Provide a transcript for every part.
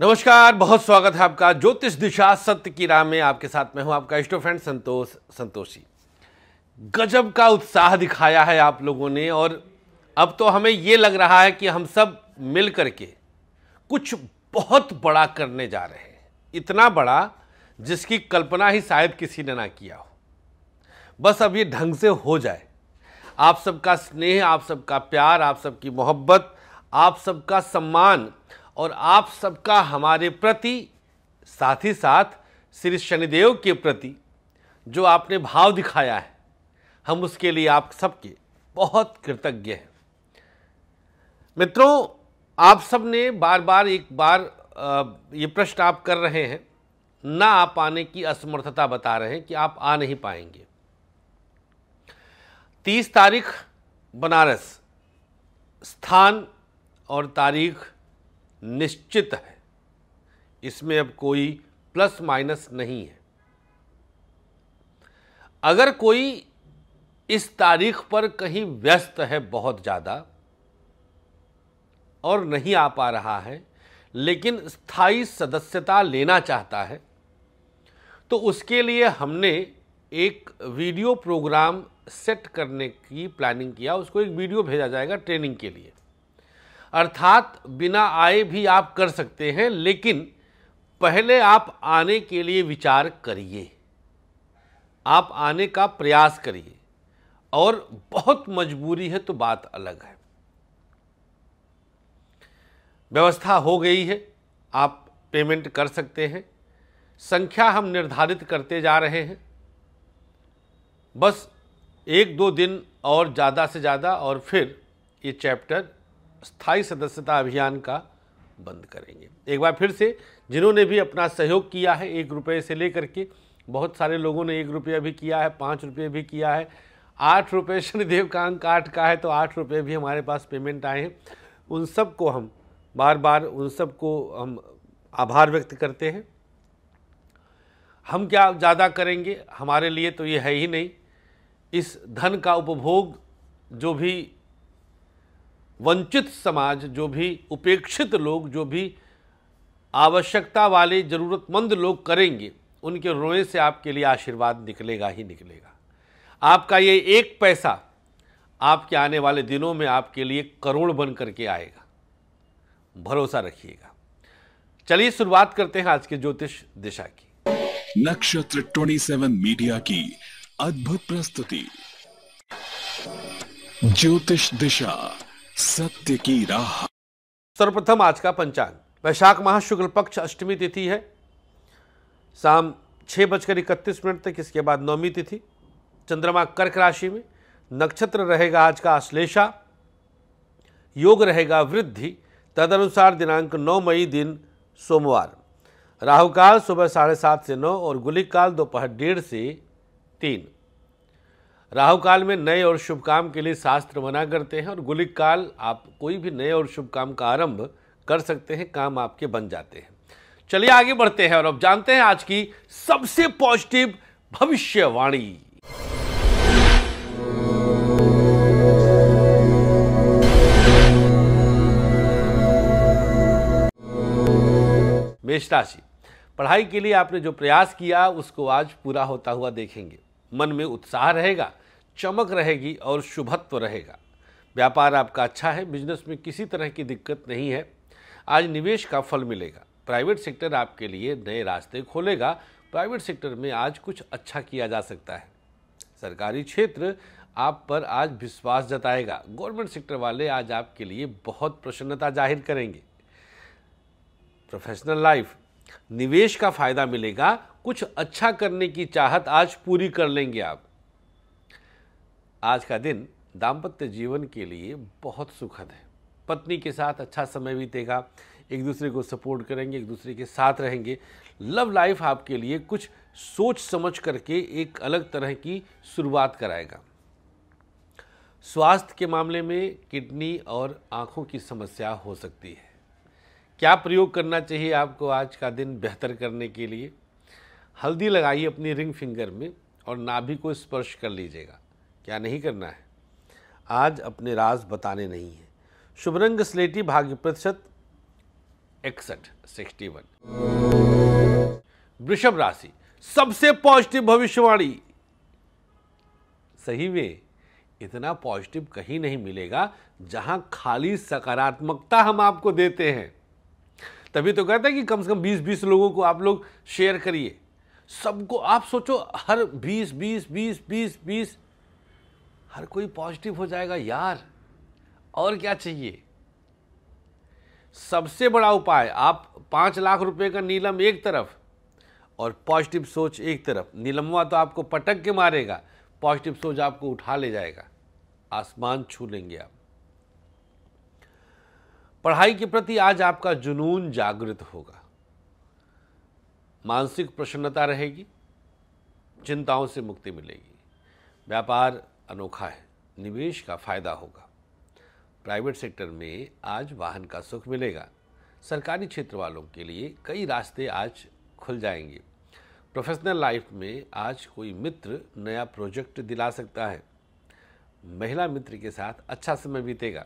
नमस्कार बहुत स्वागत है आपका ज्योतिष दिशा सत्य की राह में आपके साथ मैं हूं आपका इष्टो फ्रेंड संतोष संतोषी गजब का उत्साह दिखाया है आप लोगों ने और अब तो हमें ये लग रहा है कि हम सब मिल करके कुछ बहुत बड़ा करने जा रहे हैं इतना बड़ा जिसकी कल्पना ही शायद किसी ने ना किया हो बस अब ये ढंग से हो जाए आप सबका स्नेह आप सबका प्यार आप सबकी मोहब्बत आप सबका सम्मान और आप सबका हमारे प्रति साथ ही साथ श्री शनिदेव के प्रति जो आपने भाव दिखाया है हम उसके लिए आप सबके बहुत कृतज्ञ हैं मित्रों आप सब ने बार बार एक बार ये प्रश्न आप कर रहे हैं ना आ पाने की असमर्थता बता रहे हैं कि आप आ नहीं पाएंगे तीस तारीख बनारस स्थान और तारीख निश्चित है इसमें अब कोई प्लस माइनस नहीं है अगर कोई इस तारीख पर कहीं व्यस्त है बहुत ज़्यादा और नहीं आ पा रहा है लेकिन स्थायी सदस्यता लेना चाहता है तो उसके लिए हमने एक वीडियो प्रोग्राम सेट करने की प्लानिंग किया उसको एक वीडियो भेजा जाएगा ट्रेनिंग के लिए अर्थात बिना आए भी आप कर सकते हैं लेकिन पहले आप आने के लिए विचार करिए आप आने का प्रयास करिए और बहुत मजबूरी है तो बात अलग है व्यवस्था हो गई है आप पेमेंट कर सकते हैं संख्या हम निर्धारित करते जा रहे हैं बस एक दो दिन और ज़्यादा से ज़्यादा और फिर ये चैप्टर स्थायी सदस्यता अभियान का बंद करेंगे एक बार फिर से जिन्होंने भी अपना सहयोग किया है एक रुपये से लेकर के बहुत सारे लोगों ने एक रुपया भी किया है पाँच रुपये भी किया है आठ रुपये शनिदेव का अंक आठ का है तो आठ रुपये भी हमारे पास पेमेंट आए हैं उन सब को हम बार बार उन सब को हम आभार व्यक्त करते हैं हम क्या ज़्यादा करेंगे हमारे लिए तो ये है ही नहीं इस धन का उपभोग जो भी वंचित समाज जो भी उपेक्षित लोग जो भी आवश्यकता वाले ज़रूरतमंद लोग करेंगे उनके रोए से आपके लिए आशीर्वाद निकलेगा ही निकलेगा आपका ये एक पैसा आपके आने वाले दिनों में आपके लिए करोड़ बन करके आएगा भरोसा रखिएगा चलिए शुरुआत करते हैं आज के ज्योतिष दिशा की नक्षत्र 27 मीडिया की अद्भुत प्रस्तुति ज्योतिष दिशा सत्य की राह सर्वप्रथम आज का पंचांग वैशाख माह शुक्ल पक्ष अष्टमी तिथि है शाम छह बजकर इकतीस मिनट तक इसके बाद नौमी तिथि चंद्रमा कर्क राशि में नक्षत्र रहेगा आज का आश्लेषा योग रहेगा वृद्धि तदनुसार दिनांक 9 मई दिन सोमवार राहु काल सुबह साढ़े सात से नौ और गुलिक काल दोपहर डेढ़ से तीन राहु काल में नए और शुभ काम के लिए शास्त्र मना करते हैं और गुलिक काल आप कोई भी नए और शुभ काम का आरंभ कर सकते हैं काम आपके बन जाते हैं चलिए आगे बढ़ते हैं और अब जानते हैं आज की सबसे पॉजिटिव भविष्यवाणी मेष राशि पढ़ाई के लिए आपने जो प्रयास किया उसको आज पूरा होता हुआ देखेंगे मन में उत्साह रहेगा चमक रहेगी और शुभत्व रहेगा व्यापार आपका अच्छा है बिजनेस में किसी तरह की दिक्कत नहीं है आज निवेश का फल मिलेगा प्राइवेट सेक्टर आपके लिए नए रास्ते खोलेगा प्राइवेट सेक्टर में आज कुछ अच्छा किया जा सकता है सरकारी क्षेत्र आप पर आज विश्वास जताएगा गवर्नमेंट सेक्टर वाले आज आपके लिए बहुत प्रसन्नता जाहिर करेंगे प्रोफेशनल लाइफ निवेश का फ़ायदा मिलेगा कुछ अच्छा करने की चाहत आज पूरी कर लेंगे आप आज का दिन दाम्पत्य जीवन के लिए बहुत सुखद है पत्नी के साथ अच्छा समय बीतेगा एक दूसरे को सपोर्ट करेंगे एक दूसरे के साथ रहेंगे लव लाइफ आपके लिए कुछ सोच समझ करके एक अलग तरह की शुरुआत कराएगा स्वास्थ्य के मामले में किडनी और आँखों की समस्या हो सकती है क्या प्रयोग करना चाहिए आपको आज का दिन बेहतर करने के लिए हल्दी लगाइए अपनी रिंग फिंगर में और नाभि को स्पर्श कर लीजिएगा क्या नहीं करना है आज अपने राज बताने नहीं है शुभ रंग स्लेटी भाग्य प्रतिशत इकसठ सिक्सटी वन वृषभ राशि सबसे पॉजिटिव भविष्यवाणी सही में इतना पॉजिटिव कहीं नहीं मिलेगा जहां खाली सकारात्मकता हम आपको देते हैं तभी तो कहते हैं कि कम से कम 20-20 लोगों को आप लोग शेयर करिए सबको आप सोचो हर 20 20 20 20 20 हर कोई पॉजिटिव हो जाएगा यार और क्या चाहिए सबसे बड़ा उपाय आप पांच लाख रुपए का नीलम एक तरफ और पॉजिटिव सोच एक तरफ नीलमवा तो आपको पटक के मारेगा पॉजिटिव सोच आपको उठा ले जाएगा आसमान छू लेंगे आप पढ़ाई के प्रति आज आपका जुनून जागृत होगा मानसिक प्रसन्नता रहेगी चिंताओं से मुक्ति मिलेगी व्यापार अनोखा है निवेश का फ़ायदा होगा प्राइवेट सेक्टर में आज वाहन का सुख मिलेगा सरकारी क्षेत्र वालों के लिए कई रास्ते आज खुल जाएंगे प्रोफेशनल लाइफ में आज कोई मित्र नया प्रोजेक्ट दिला सकता है महिला मित्र के साथ अच्छा समय बीतेगा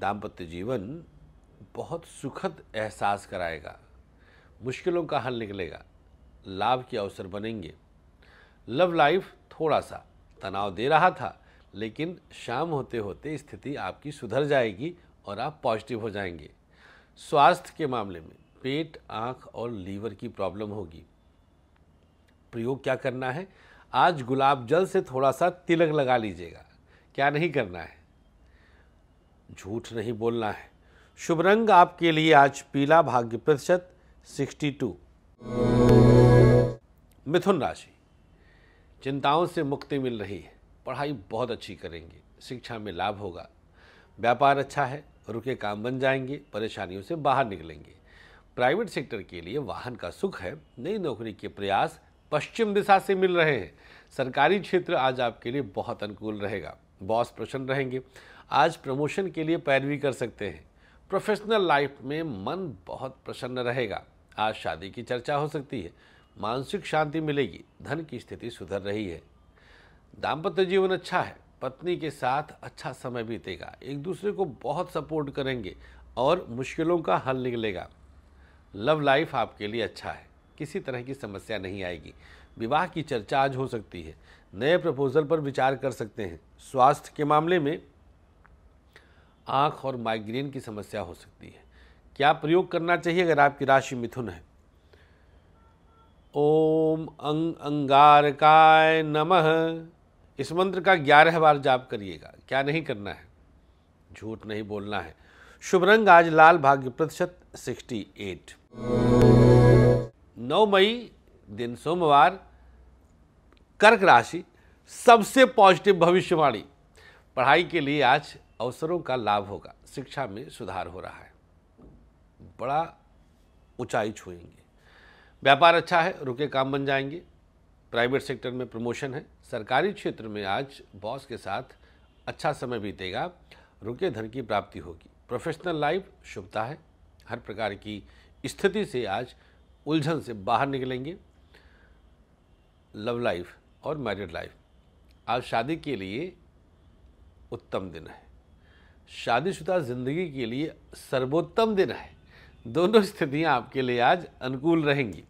दाम्पत्य जीवन बहुत सुखद एहसास कराएगा मुश्किलों का हल निकलेगा लाभ के अवसर बनेंगे लव लाइफ थोड़ा सा तनाव दे रहा था लेकिन शाम होते होते स्थिति आपकी सुधर जाएगी और आप पॉजिटिव हो जाएंगे स्वास्थ्य के मामले में पेट आँख और लीवर की प्रॉब्लम होगी प्रयोग क्या करना है आज गुलाब जल से थोड़ा सा तिलक लगा लीजिएगा क्या नहीं करना है झूठ नहीं बोलना है शुभ रंग आपके लिए आज पीला भाग्य प्रतिशत सिक्सटी टू मिथुन राशि चिंताओं से मुक्ति मिल रही है पढ़ाई बहुत अच्छी करेंगे शिक्षा में लाभ होगा व्यापार अच्छा है रुके काम बन जाएंगे परेशानियों से बाहर निकलेंगे प्राइवेट सेक्टर के लिए वाहन का सुख है नई नौकरी के प्रयास पश्चिम दिशा से मिल रहे हैं सरकारी क्षेत्र आज आपके लिए बहुत अनुकूल रहेगा बॉस प्रसन्न रहेंगे आज प्रमोशन के लिए पैरवी कर सकते हैं प्रोफेशनल लाइफ में मन बहुत प्रसन्न रहेगा आज शादी की चर्चा हो सकती है मानसिक शांति मिलेगी धन की स्थिति सुधर रही है दाम्पत्य जीवन अच्छा है पत्नी के साथ अच्छा समय बीतेगा एक दूसरे को बहुत सपोर्ट करेंगे और मुश्किलों का हल निकलेगा लव लाइफ आपके लिए अच्छा है किसी तरह की समस्या नहीं आएगी विवाह की चर्चा आज हो सकती है नए प्रपोजल पर विचार कर सकते हैं स्वास्थ्य के मामले में आँख और माइग्रेन की समस्या हो सकती है क्या प्रयोग करना चाहिए अगर आपकी राशि मिथुन है ओम अंग अंगारकाय नमः इस मंत्र का ग्यारह बार जाप करिएगा क्या नहीं करना है झूठ नहीं बोलना है शुभ रंग आज लाल भाग्य प्रतिशत सिक्सटी एट नौ मई दिन सोमवार कर्क राशि सबसे पॉजिटिव भविष्यवाणी पढ़ाई के लिए आज अवसरों का लाभ होगा शिक्षा में सुधार हो रहा है बड़ा ऊंचाई छुएंगे व्यापार अच्छा है रुके काम बन जाएंगे प्राइवेट सेक्टर में प्रमोशन है सरकारी क्षेत्र में आज बॉस के साथ अच्छा समय बीतेगा रुके धन की प्राप्ति होगी प्रोफेशनल लाइफ शुभता है हर प्रकार की स्थिति से आज उलझन से बाहर निकलेंगे लव लाइफ और मैरिड लाइफ आज शादी के लिए उत्तम दिन है शादीशुदा ज़िंदगी के लिए सर्वोत्तम दिन है दोनों स्थितियां आपके लिए आज अनुकूल रहेंगी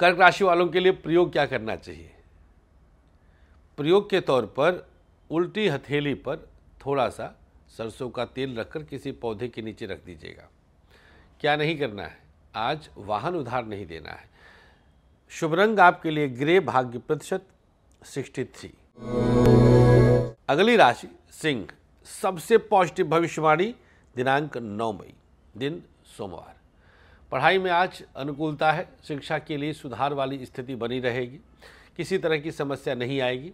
कर्क राशि वालों के लिए प्रयोग क्या करना चाहिए प्रयोग के तौर पर उल्टी हथेली पर थोड़ा सा सरसों का तेल रखकर किसी पौधे के नीचे रख दीजिएगा क्या नहीं करना है आज वाहन उधार नहीं देना है शुभ रंग आपके लिए ग्रे भाग्य प्रतिशत सिक्सटी थ्री अगली राशि सिंह सबसे पॉजिटिव भविष्यवाणी दिनांक नौ मई दिन सोमवार पढ़ाई में आज अनुकूलता है शिक्षा के लिए सुधार वाली स्थिति बनी रहेगी किसी तरह की समस्या नहीं आएगी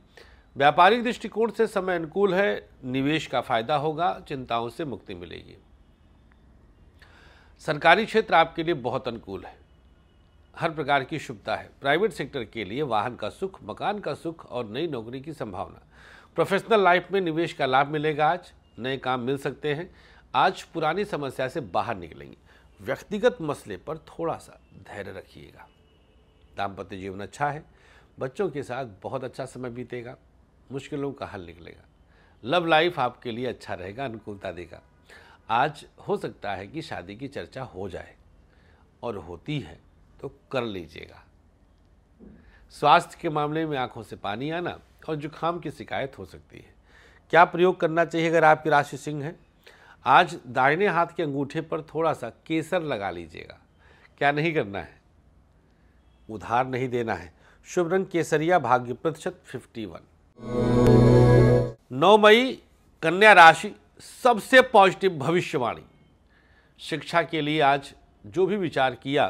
व्यापारिक दृष्टिकोण से समय अनुकूल है निवेश का फायदा होगा चिंताओं से मुक्ति मिलेगी सरकारी क्षेत्र आपके लिए बहुत अनुकूल है हर प्रकार की शुभता है प्राइवेट सेक्टर के लिए वाहन का सुख मकान का सुख और नई नौकरी की संभावना प्रोफेशनल लाइफ में निवेश का लाभ मिलेगा आज नए काम मिल सकते हैं आज पुरानी समस्या से बाहर निकलेंगे व्यक्तिगत मसले पर थोड़ा सा धैर्य रखिएगा दाम्पत्य जीवन अच्छा है बच्चों के साथ बहुत अच्छा समय बीतेगा मुश्किलों का हल निकलेगा लव लाइफ आपके लिए अच्छा रहेगा अनुकूलता देगा आज हो सकता है कि शादी की चर्चा हो जाए और होती है तो कर लीजिएगा स्वास्थ्य के मामले में आंखों से पानी आना और जुकाम की शिकायत हो सकती है क्या प्रयोग करना चाहिए अगर आपकी राशि सिंह है आज दाहिने हाथ के अंगूठे पर थोड़ा सा केसर लगा लीजिएगा क्या नहीं करना है उधार नहीं देना है शुभ रंग केसरिया भाग्य प्रतिशत फिफ्टी वन नौ मई कन्या राशि सबसे पॉजिटिव भविष्यवाणी शिक्षा के लिए आज जो भी विचार किया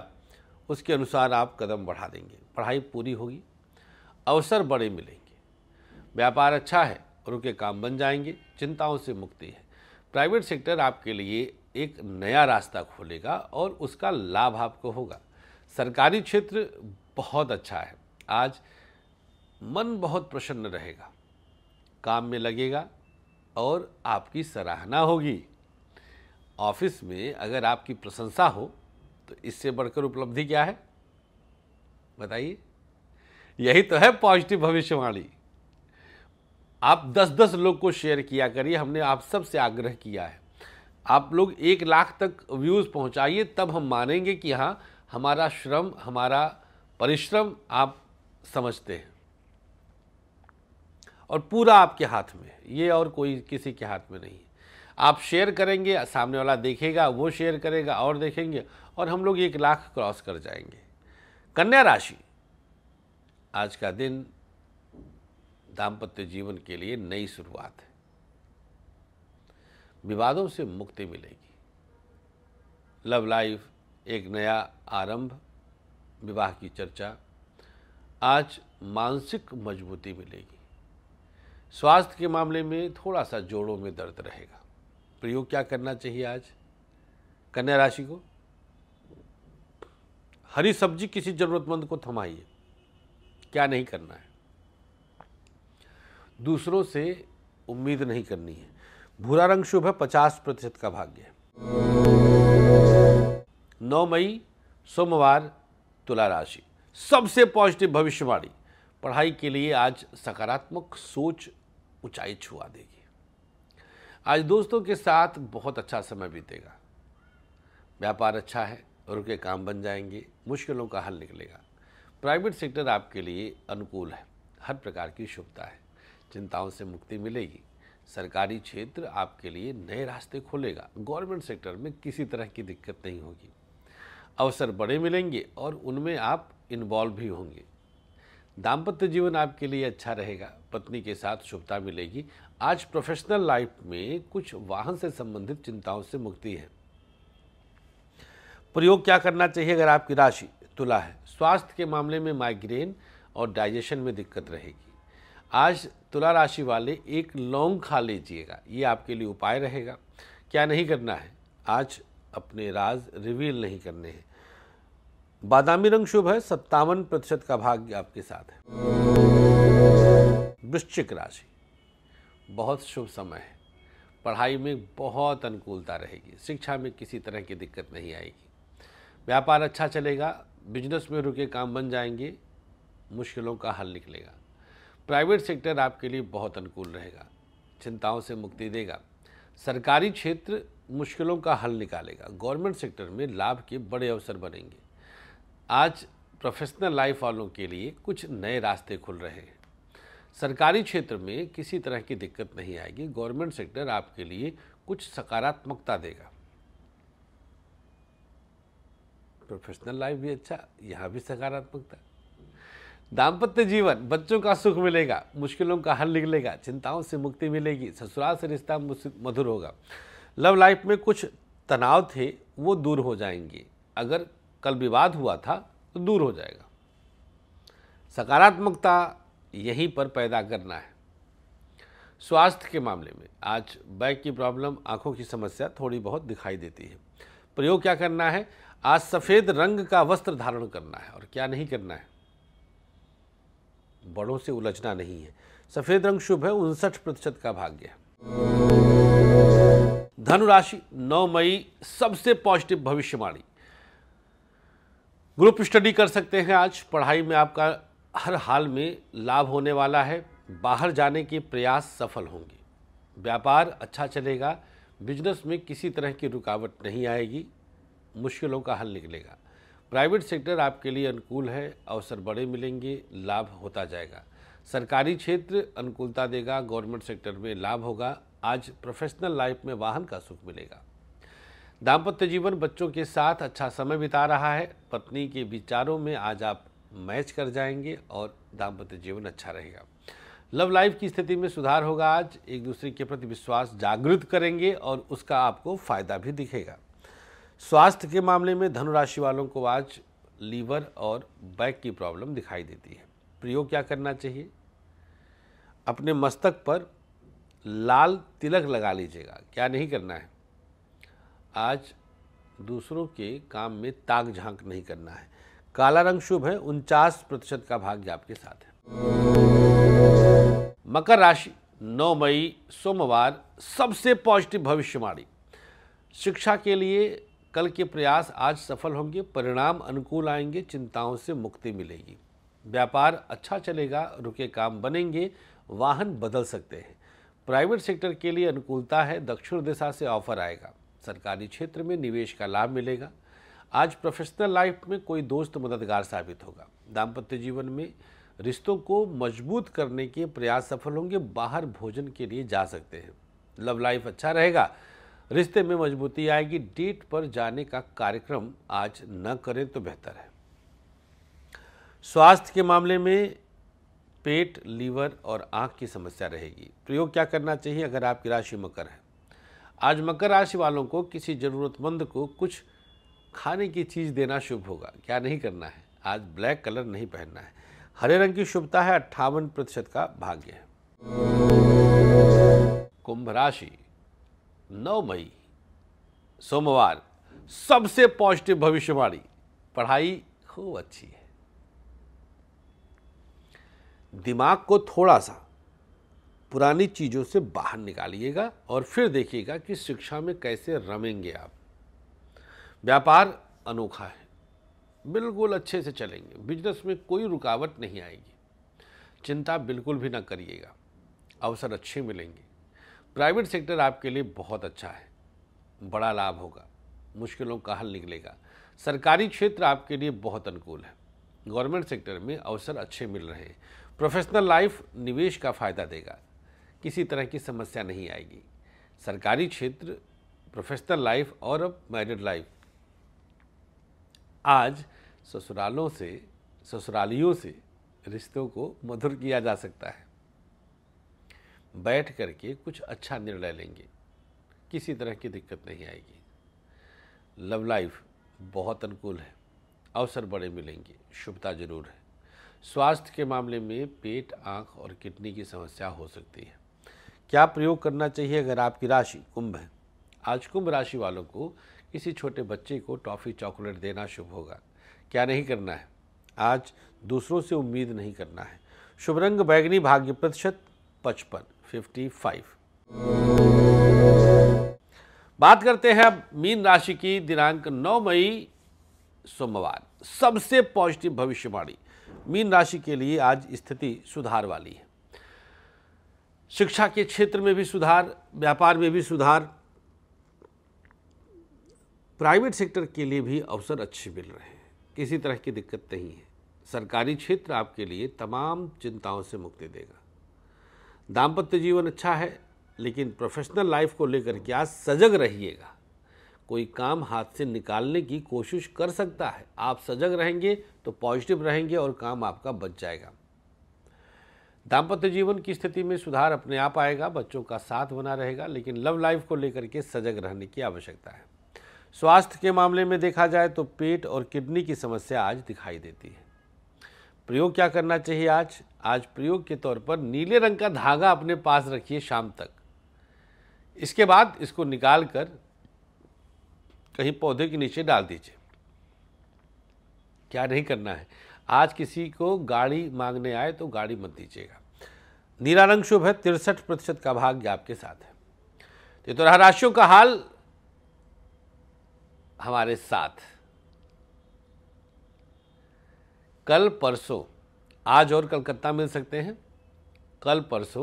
उसके अनुसार आप कदम बढ़ा देंगे पढ़ाई पूरी होगी अवसर बड़े मिलेंगे व्यापार अच्छा है रुके काम बन जाएंगे चिंताओं से मुक्ति है प्राइवेट सेक्टर आपके लिए एक नया रास्ता खोलेगा और उसका लाभ आपको होगा सरकारी क्षेत्र बहुत अच्छा है आज मन बहुत प्रसन्न रहेगा काम में लगेगा और आपकी सराहना होगी ऑफिस में अगर आपकी प्रशंसा हो तो इससे बढ़कर उपलब्धि क्या है बताइए यही तो है पॉजिटिव भविष्यवाणी आप दस दस लोग को शेयर किया करिए हमने आप सब से आग्रह किया है आप लोग एक लाख तक व्यूज़ पहुंचाइए तब हम मानेंगे कि हाँ हमारा श्रम हमारा परिश्रम आप समझते हैं और पूरा आपके हाथ में ये और कोई किसी के हाथ में नहीं आप शेयर करेंगे सामने वाला देखेगा वो शेयर करेगा और देखेंगे और हम लोग एक लाख क्रॉस कर जाएंगे कन्या राशि आज का दिन दाम्पत्य जीवन के लिए नई शुरुआत है विवादों से मुक्ति मिलेगी लव लाइफ एक नया आरंभ विवाह की चर्चा आज मानसिक मजबूती मिलेगी स्वास्थ्य के मामले में थोड़ा सा जोड़ों में दर्द रहेगा प्रयोग क्या करना चाहिए आज कन्या राशि को हरी सब्जी किसी जरूरतमंद को थमाइए क्या नहीं करना है दूसरों से उम्मीद नहीं करनी है भूरा रंग शुभ है पचास प्रतिशत का भाग्य है नौ मई सोमवार तुला राशि सबसे पॉजिटिव भविष्यवाणी पढ़ाई के लिए आज सकारात्मक सोच ऊंचाई छुआ देगी आज दोस्तों के साथ बहुत अच्छा समय बीतेगा व्यापार अच्छा है रुके काम बन जाएंगे मुश्किलों का हल निकलेगा प्राइवेट सेक्टर आपके लिए अनुकूल है हर प्रकार की शुभता है चिंताओं से मुक्ति मिलेगी सरकारी क्षेत्र आपके लिए नए रास्ते खोलेगा गवर्नमेंट सेक्टर में किसी तरह की दिक्कत नहीं होगी अवसर बड़े मिलेंगे और उनमें आप इन्वॉल्व भी होंगे दाम्पत्य जीवन आपके लिए अच्छा रहेगा पत्नी के साथ शुभता मिलेगी आज प्रोफेशनल लाइफ में कुछ वाहन से संबंधित चिंताओं से मुक्ति है प्रयोग क्या करना चाहिए अगर आपकी राशि तुला है स्वास्थ्य के मामले में माइग्रेन और डाइजेशन में दिक्कत रहेगी आज तुला राशि वाले एक लौंग खा लीजिएगा ये आपके लिए उपाय रहेगा क्या नहीं करना है आज अपने राज रिवील नहीं करने हैं बादामी रंग शुभ है सत्तावन प्रतिशत का भाग्य आपके साथ है वृश्चिक राशि बहुत शुभ समय है पढ़ाई में बहुत अनुकूलता रहेगी शिक्षा में किसी तरह की दिक्कत नहीं आएगी व्यापार अच्छा चलेगा बिजनेस में रुके काम बन जाएंगे मुश्किलों का हल निकलेगा प्राइवेट सेक्टर आपके लिए बहुत अनुकूल रहेगा चिंताओं से मुक्ति देगा सरकारी क्षेत्र मुश्किलों का हल निकालेगा गवर्नमेंट सेक्टर में लाभ के बड़े अवसर बनेंगे आज प्रोफेशनल लाइफ वालों के लिए कुछ नए रास्ते खुल रहे हैं सरकारी क्षेत्र में किसी तरह की दिक्कत नहीं आएगी गवर्नमेंट सेक्टर आपके लिए कुछ सकारात्मकता देगा प्रोफेशनल लाइफ भी अच्छा यहाँ भी सकारात्मकता दाम्पत्य जीवन बच्चों का सुख मिलेगा मुश्किलों का हल निकलेगा चिंताओं से मुक्ति मिलेगी ससुराल से रिश्ता मधुर होगा लव लाइफ में कुछ तनाव थे वो दूर हो जाएंगे अगर कल विवाद हुआ था तो दूर हो जाएगा सकारात्मकता यहीं पर पैदा करना है स्वास्थ्य के मामले में आज बैक की प्रॉब्लम आंखों की समस्या थोड़ी बहुत दिखाई देती है प्रयोग क्या करना है आज सफ़ेद रंग का वस्त्र धारण करना है और क्या नहीं करना है बड़ों से उलझना नहीं है सफ़ेद रंग शुभ है उनसठ प्रतिशत का भाग्य है धनु 9 मई सबसे पॉजिटिव भविष्यवाणी ग्रुप स्टडी कर सकते हैं आज पढ़ाई में आपका हर हाल में लाभ होने वाला है बाहर जाने के प्रयास सफल होंगे व्यापार अच्छा चलेगा बिजनेस में किसी तरह की रुकावट नहीं आएगी मुश्किलों का हल निकलेगा प्राइवेट सेक्टर आपके लिए अनुकूल है अवसर बड़े मिलेंगे लाभ होता जाएगा सरकारी क्षेत्र अनुकूलता देगा गवर्नमेंट सेक्टर में लाभ होगा आज प्रोफेशनल लाइफ में वाहन का सुख मिलेगा दाम्पत्य जीवन बच्चों के साथ अच्छा समय बिता रहा है पत्नी के विचारों में आज आप मैच कर जाएंगे और दाम्पत्य जीवन अच्छा रहेगा लव लाइफ की स्थिति में सुधार होगा आज एक दूसरे के प्रति विश्वास जागृत करेंगे और उसका आपको फायदा भी दिखेगा स्वास्थ्य के मामले में धनुराशि वालों को आज लीवर और बैक की प्रॉब्लम दिखाई देती है प्रयोग क्या करना चाहिए अपने मस्तक पर लाल तिलक लगा लीजिएगा क्या नहीं करना है आज दूसरों के काम में ताक झांक नहीं करना है काला रंग शुभ है उनचास प्रतिशत का भाग्य आपके साथ है मकर राशि 9 मई सोमवार सबसे पॉजिटिव भविष्यवाणी शिक्षा के लिए कल के प्रयास आज सफल होंगे परिणाम अनुकूल आएंगे चिंताओं से मुक्ति मिलेगी व्यापार अच्छा चलेगा रुके काम बनेंगे वाहन बदल सकते हैं प्राइवेट सेक्टर के लिए अनुकूलता है दक्षिण दिशा से ऑफर आएगा सरकारी क्षेत्र में निवेश का लाभ मिलेगा आज प्रोफेशनल लाइफ में कोई दोस्त मददगार साबित होगा दाम्पत्य जीवन में रिश्तों को मजबूत करने के प्रयास सफल होंगे बाहर भोजन के लिए जा सकते हैं लव लाइफ अच्छा रहेगा रिश्ते में मजबूती आएगी डेट पर जाने का कार्यक्रम आज न करें तो बेहतर है स्वास्थ्य के मामले में पेट लीवर और आंख की समस्या रहेगी प्रयोग तो क्या करना चाहिए अगर आपकी राशि मकर है आज मकर राशि वालों को किसी ज़रूरतमंद को कुछ खाने की चीज़ देना शुभ होगा क्या नहीं करना है आज ब्लैक कलर नहीं पहनना है हरे रंग की शुभता है अट्ठावन प्रतिशत का भाग्य है कुंभ राशि नौ मई सोमवार सबसे पॉजिटिव भविष्यवाणी पढ़ाई खूब अच्छी है दिमाग को थोड़ा सा पुरानी चीज़ों से बाहर निकालिएगा और फिर देखिएगा कि शिक्षा में कैसे रमेंगे आप व्यापार अनोखा है बिल्कुल अच्छे से चलेंगे बिजनेस में कोई रुकावट नहीं आएगी चिंता बिल्कुल भी ना करिएगा अवसर अच्छे मिलेंगे प्राइवेट सेक्टर आपके लिए बहुत अच्छा है बड़ा लाभ होगा मुश्किलों का हल निकलेगा सरकारी क्षेत्र आपके लिए बहुत अनुकूल है गवर्नमेंट सेक्टर में अवसर अच्छे मिल रहे हैं प्रोफेशनल लाइफ निवेश का फ़ायदा देगा किसी तरह की समस्या नहीं आएगी सरकारी क्षेत्र प्रोफेशनल लाइफ और अब मैरिड लाइफ आज ससुरालों से ससुरालियों से रिश्तों को मधुर किया जा सकता है बैठ करके कुछ अच्छा निर्णय लेंगे किसी तरह की दिक्कत नहीं आएगी लव लाइफ बहुत अनुकूल है अवसर बड़े मिलेंगे शुभता जरूर है स्वास्थ्य के मामले में पेट आंख और किडनी की समस्या हो सकती है क्या प्रयोग करना चाहिए अगर आपकी राशि कुंभ है आज कुंभ राशि वालों को किसी छोटे बच्चे को टॉफ़ी चॉकलेट देना शुभ होगा क्या नहीं करना है आज दूसरों से उम्मीद नहीं करना है शुभ रंग बैगनी भाग्य प्रतिशत पचपन 55 बात करते हैं अब मीन राशि की दिनांक 9 मई सोमवार सबसे पॉजिटिव भविष्यवाणी मीन राशि के लिए आज स्थिति सुधार वाली है शिक्षा के क्षेत्र में भी सुधार व्यापार में भी सुधार प्राइवेट सेक्टर के लिए भी अवसर अच्छे मिल रहे हैं किसी तरह की दिक्कत नहीं है सरकारी क्षेत्र आपके लिए तमाम चिंताओं से मुक्ति देगा दाम्पत्य जीवन अच्छा है लेकिन प्रोफेशनल लाइफ को लेकर के आज सजग रहिएगा कोई काम हाथ से निकालने की कोशिश कर सकता है आप सजग रहेंगे तो पॉजिटिव रहेंगे और काम आपका बच जाएगा दाम्पत्य जीवन की स्थिति में सुधार अपने आप आएगा बच्चों का साथ बना रहेगा लेकिन लव लाइफ को लेकर के सजग रहने की आवश्यकता है स्वास्थ्य के मामले में देखा जाए तो पेट और किडनी की समस्या आज दिखाई देती है प्रयोग क्या करना चाहिए आज आज प्रयोग के तौर पर नीले रंग का धागा अपने पास रखिए शाम तक इसके बाद इसको निकाल कर कहीं पौधे के नीचे डाल दीजिए क्या नहीं करना है आज किसी को गाड़ी मांगने आए तो गाड़ी मत दीजिएगा नीला रंग शुभ है तिरसठ प्रतिशत का भाग्य आपके साथ है ये तो राशियों का हाल हमारे साथ कल परसों आज और कलकत्ता मिल सकते हैं कल परसों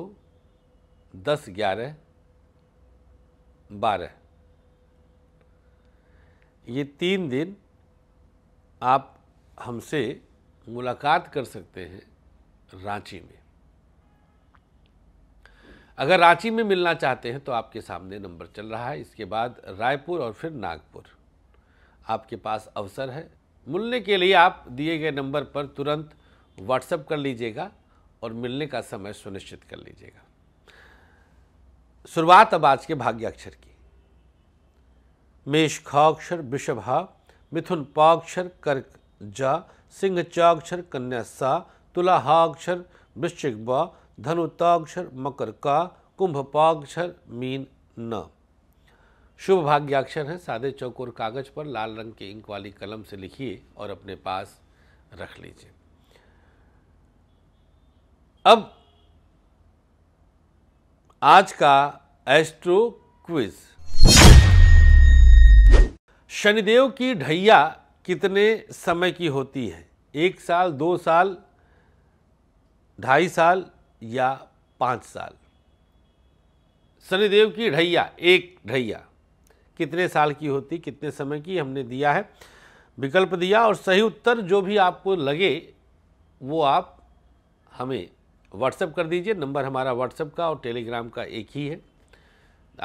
दस ग्यारह बारह ये तीन दिन आप हमसे मुलाकात कर सकते हैं रांची में अगर रांची में मिलना चाहते हैं तो आपके सामने नंबर चल रहा है इसके बाद रायपुर और फिर नागपुर आपके पास अवसर है मिलने के लिए आप दिए गए नंबर पर तुरंत व्हाट्सएप कर लीजिएगा और मिलने का समय सुनिश्चित कर लीजिएगा शुरुआत अब आज के भाग्याक्षर की मेष खाक्षर वृषभ मिथुन पाक्षर कर्क जा सिंह चाक्षर कन्या सा तुला हाक्षर वृश्चिक ब धनुताक्षर मकर का कुंभ पाक्षर मीन न शुभ भाग्याक्षर हैं सादे चौक और कागज पर लाल रंग के इंक वाली कलम से लिखिए और अपने पास रख लीजिए अब आज का एस्ट्रो क्विज शनिदेव की ढैया कितने समय की होती है एक साल दो साल ढाई साल या पांच साल शनिदेव की ढैया एक ढैया कितने साल की होती कितने समय की हमने दिया है विकल्प दिया और सही उत्तर जो भी आपको लगे वो आप हमें व्हाट्सएप कर दीजिए नंबर हमारा व्हाट्सएप का और टेलीग्राम का एक ही है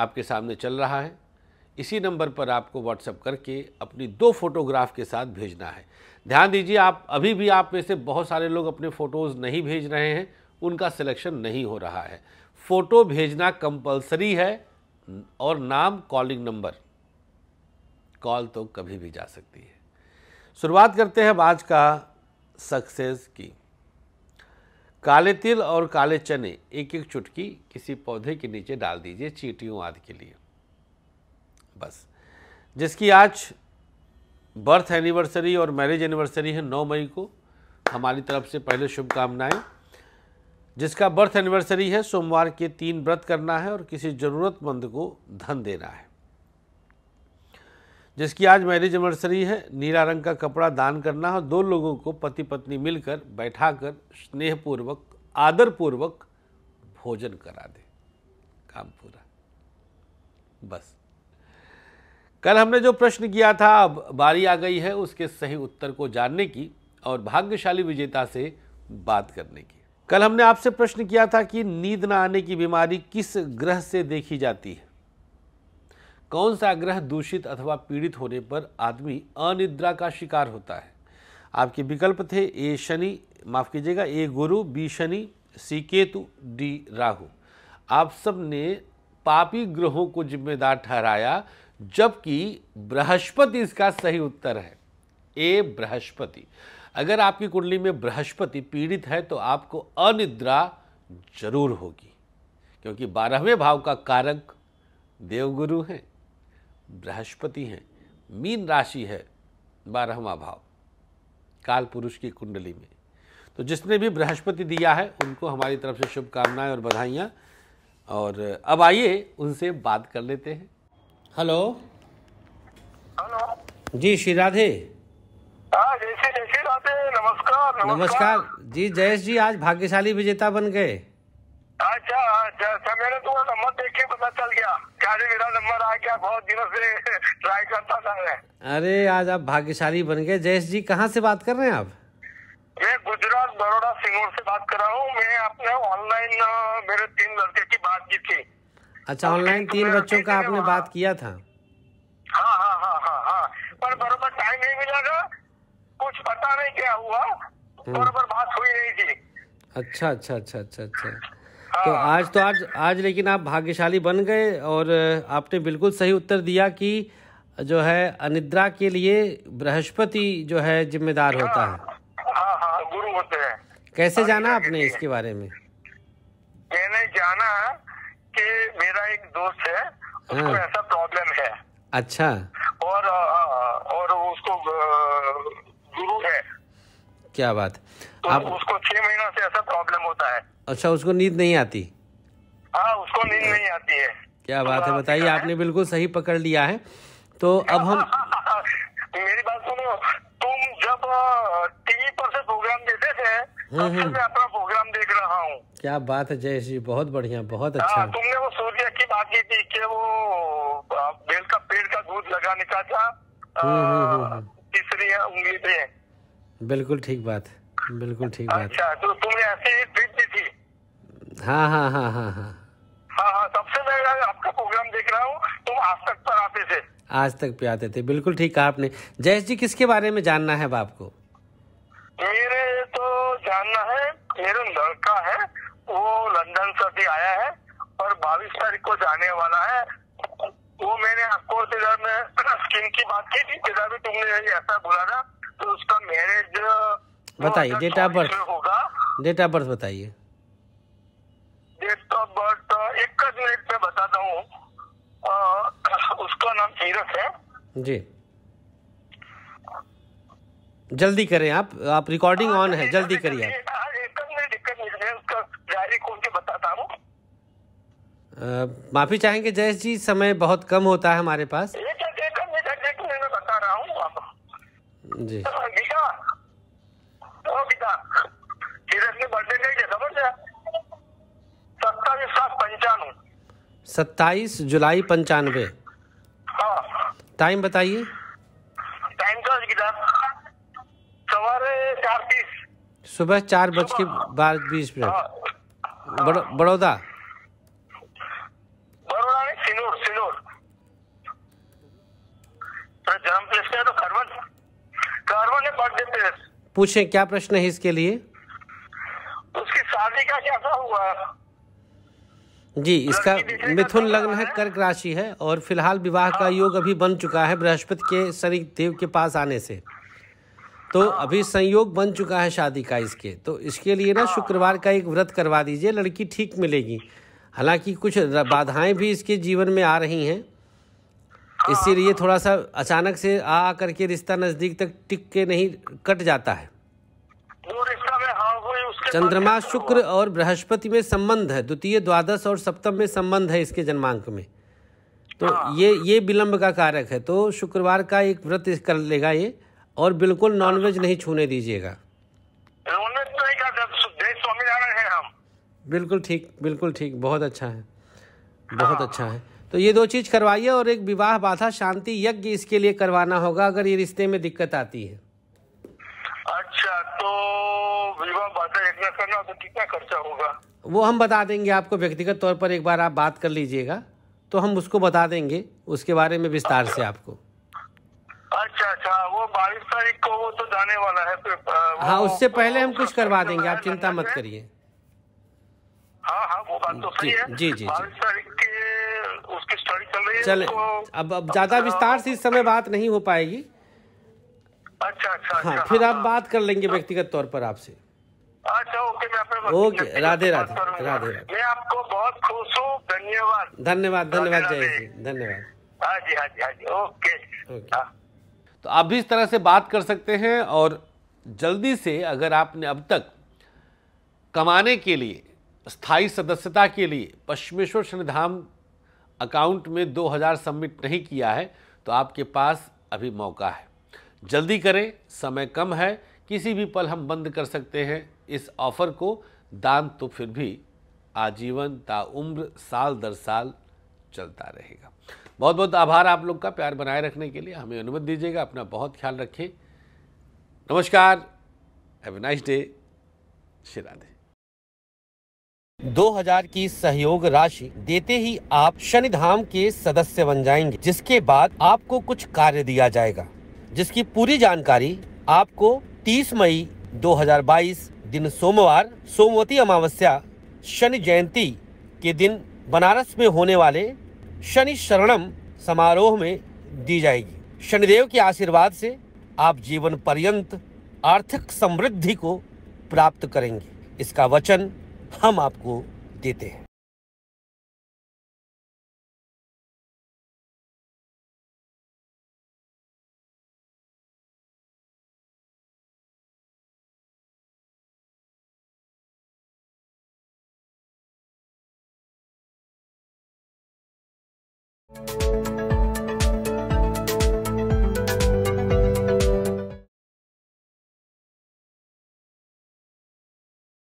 आपके सामने चल रहा है इसी नंबर पर आपको व्हाट्सएप करके अपनी दो फोटोग्राफ के साथ भेजना है ध्यान दीजिए आप अभी भी आप में से बहुत सारे लोग अपने फ़ोटोज़ नहीं भेज रहे हैं उनका सिलेक्शन नहीं हो रहा है फ़ोटो भेजना कंपलसरी है और नाम कॉलिंग नंबर कॉल तो कभी भी जा सकती है शुरुआत करते हैं आज का सक्सेस की काले तिल और काले चने एक एक चुटकी किसी पौधे के नीचे डाल दीजिए चीटियों आदि के लिए बस जिसकी आज बर्थ एनिवर्सरी और मैरिज एनिवर्सरी है 9 मई को हमारी तरफ से पहले शुभकामनाएं जिसका बर्थ एनिवर्सरी है सोमवार के तीन व्रत करना है और किसी ज़रूरतमंद को धन देना है जिसकी आज मैरिज एनिवर्सरी है नीला रंग का कपड़ा दान करना है दो लोगों को पति पत्नी मिलकर बैठाकर स्नेहपूर्वक आदरपूर्वक भोजन करा दे काम पूरा बस कल हमने जो प्रश्न किया था अब बारी आ गई है उसके सही उत्तर को जानने की और भाग्यशाली विजेता से बात करने की कल हमने आपसे प्रश्न किया था कि नींद ना आने की बीमारी किस ग्रह से देखी जाती है कौन सा ग्रह दूषित अथवा पीड़ित होने पर आदमी अनिद्रा का शिकार होता है आपके विकल्प थे ए शनि माफ़ कीजिएगा A Guru B Shani C Ketu D Rahu आप सब ने पापी ग्रहों को जिम्मेदार ठहराया जबकि बृहस्पति इसका सही उत्तर है ए बृहस्पति अगर आपकी कुंडली में बृहस्पति पीड़ित है तो आपको अनिद्रा जरूर होगी क्योंकि बारहवें भाव का कारक देवगुरु हैं बृहस्पति हैं मीन राशि है बारहवा भाव काल पुरुष की कुंडली में तो जिसने भी बृहस्पति दिया है उनको हमारी तरफ से शुभकामनाएं और बधाइयाँ और अब आइए उनसे बात कर लेते हैं हेलो हेलो जी श्री राधे हाँ, नमस्कार नमस्कार जी जयेश जी आज भाग्यशाली विजेता बन गए अच्छा अच्छा, अच्छा मैंने तो नंबर देख के पता चल गया अरे मेरा नंबर आ गया बहुत दिनों से ट्राई करता था अरे आज आप भाग्यशाली बन गए जयेश जी कहाँ से बात कर रहे हैं आप मैं गुजरात बड़ोड़ा सिंगोर से बात कर रहा हूँ मैं आपने ऑनलाइन मेरे तीन लड़के की बात की थी अच्छा ऑनलाइन तो तीन बच्चों का आपने बात किया था हाँ हाँ हाँ हाँ हाँ पर बरोबर टाइम नहीं मिला था कुछ पता नहीं क्या हुआ और हम्म। पर बात हुई नहीं थी अच्छा अच्छा अच्छा अच्छा अच्छा हाँ। तो आज तो आज आज लेकिन आप भाग्यशाली बन गए और आपने बिल्कुल सही उत्तर दिया कि जो है अनिद्रा के लिए बृहस्पति जो है जिम्मेदार हाँ। होता है हाँ, गुरु होते हैं कैसे जाना आपने इसके बारे में मैंने जाना कि मेरा एक दोस्त है उसको ऐसा प्रॉब्लम है अच्छा और और उसको मजबूर है क्या बात तो आप उसको छह महीना से ऐसा प्रॉब्लम होता है अच्छा उसको नींद नहीं आती हाँ उसको नींद नहीं आती है क्या बात है तो बताइए आपने बिल्कुल सही पकड़ लिया है तो अब हम मेरी बात सुनो तुम जब टीवी पर से प्रोग्राम देते थे हम्म, हम्म। मैं अपना प्रोग्राम देख रहा हूँ क्या बात है जयेश जी बहुत बढ़िया बहुत हाँ, अच्छा आ, तुमने वो सूर्य की बात की थी कि वो बेल का पेड़ का दूध लगाने का था हम्म, तीसरी उंगली पे बिल्कुल ठीक बात बिल्कुल ठीक बात अच्छा तो तुमने ऐसे ही ट्रीट दी थी हाँ हाँ हाँ हाँ हाँ हाँ हाँ सबसे मैं आपका प्रोग्राम देख रहा हूँ तुम आज तक पर आते थे आज तक पे आते थे बिल्कुल ठीक कहा आपने जयेश जी किसके बारे में जानना है बाप को मेरे तो जानना है मेरा लड़का है वो लंदन से अभी आया है और बाईस तारीख को जाने वाला है वो मैंने आपको स्किन की बात की थी भी तुमने ऐसा बोला था तो उसका मैरिज uh, बताइए डेट ऑफ बर्थ होगा डेट ऑफ बर्थ बताइए डेट ऑफ बर्थ एक मिनट में बताता हूँ uh, उसका नाम सीरत है जी जल्दी करें आप आप रिकॉर्डिंग ऑन हाँ, है जल्दी करिए आप माफी चाहेंगे जयेश जी समय बहुत कम होता है हमारे पास जी गीता तो बर्थडे तो है समझ सत्ताईस सात पंचानवे सत्ताईस जुलाई पंचानवे हाँ टाइम बताइए टाइम गीता सवारे चार तीस सुबह चार बज के बारह बीस मिनट हाँ। बड़ौदा पूछें क्या प्रश्न है इसके लिए उसकी शादी का कैसा हुआ जी इसका मिथुन लग्न है कर्क राशि है और फिलहाल विवाह का योग अभी बन चुका है बृहस्पति के शनि देव के पास आने से तो हाँ, अभी हाँ। संयोग बन चुका है शादी का इसके तो इसके लिए ना हाँ। शुक्रवार का एक व्रत करवा दीजिए लड़की ठीक मिलेगी हालांकि कुछ बाधाएं भी इसके जीवन में आ रही हैं हाँ, इसीलिए हाँ। थोड़ा सा अचानक से आ करके रिश्ता नज़दीक तक टिक के नहीं कट जाता है हाँ, चंद्रमा शुक्र और बृहस्पति में संबंध है द्वितीय द्वादश और सप्तम में संबंध है इसके जन्मांक में तो ये ये विलंब का कारक है तो शुक्रवार का एक व्रत कर लेगा ये और बिल्कुल नॉनवेज नहीं छूने दीजिएगा तो बिल्कुल ठीक बिल्कुल ठीक बहुत अच्छा है बहुत अच्छा है तो ये दो चीज़ करवाइए और एक विवाह बाधा शांति यज्ञ इसके लिए करवाना होगा अगर ये रिश्ते में दिक्कत आती है अच्छा तो विवाह बाधा यज्ञ करना तो कितना खर्चा होगा वो हम बता देंगे आपको व्यक्तिगत तौर पर एक बार आप बात कर लीजिएगा तो हम उसको बता देंगे उसके बारे में विस्तार से अच्छा। आपको अच्छा अच्छा वो बाईस तारीख को वो तो जाने वाला है हाँ उससे तो पहले हम कुछ करवा देंगे आप चिंता मत करिए हाँ हाँ वो बात तो सही है जी जी बाईस तारीख उसकी स्टडी चल रही है अब अब ज्यादा हाँ, विस्तार से इस समय हाँ। बात नहीं हो पाएगी अच्छा अच्छा हाँ अच्छा, फिर हाँ, आप बात कर लेंगे व्यक्तिगत तौर पर आपसे अच्छा ओके मैं ओके राधे राधे राधे मैं आपको बहुत खुश हूँ धन्यवाद धन्यवाद धन्यवाद जय जी धन्यवाद हाँ जी हाँ जी हाँ जी ओके तो आप भी इस तरह से बात कर सकते हैं और जल्दी से अगर आपने अब तक कमाने के लिए स्थायी सदस्यता के लिए पश्चिमेश्वर शनि अकाउंट में 2000 सबमिट नहीं किया है तो आपके पास अभी मौका है जल्दी करें समय कम है किसी भी पल हम बंद कर सकते हैं इस ऑफ़र को दान तो फिर भी आजीवन ताउम्र साल दर साल चलता रहेगा बहुत बहुत आभार आप लोग का प्यार बनाए रखने के लिए हमें अनुमति दीजिएगा अपना बहुत ख्याल रखें नमस्कार have nice day Shri Radhe 2000 की सहयोग राशि देते ही आप शनि धाम के सदस्य बन जाएंगे जिसके बाद आपको कुछ कार्य दिया जाएगा जिसकी पूरी जानकारी आपको 30 मई 2022 दिन सोमवार सोमवती अमावस्या शनि जयंती के दिन बनारस में होने वाले शनि शरणम समारोह में दी जाएगी शनिदेव के आशीर्वाद से आप जीवन पर्यंत आर्थिक समृद्धि को प्राप्त करेंगे इसका वचन हम आपको देते हैं thank you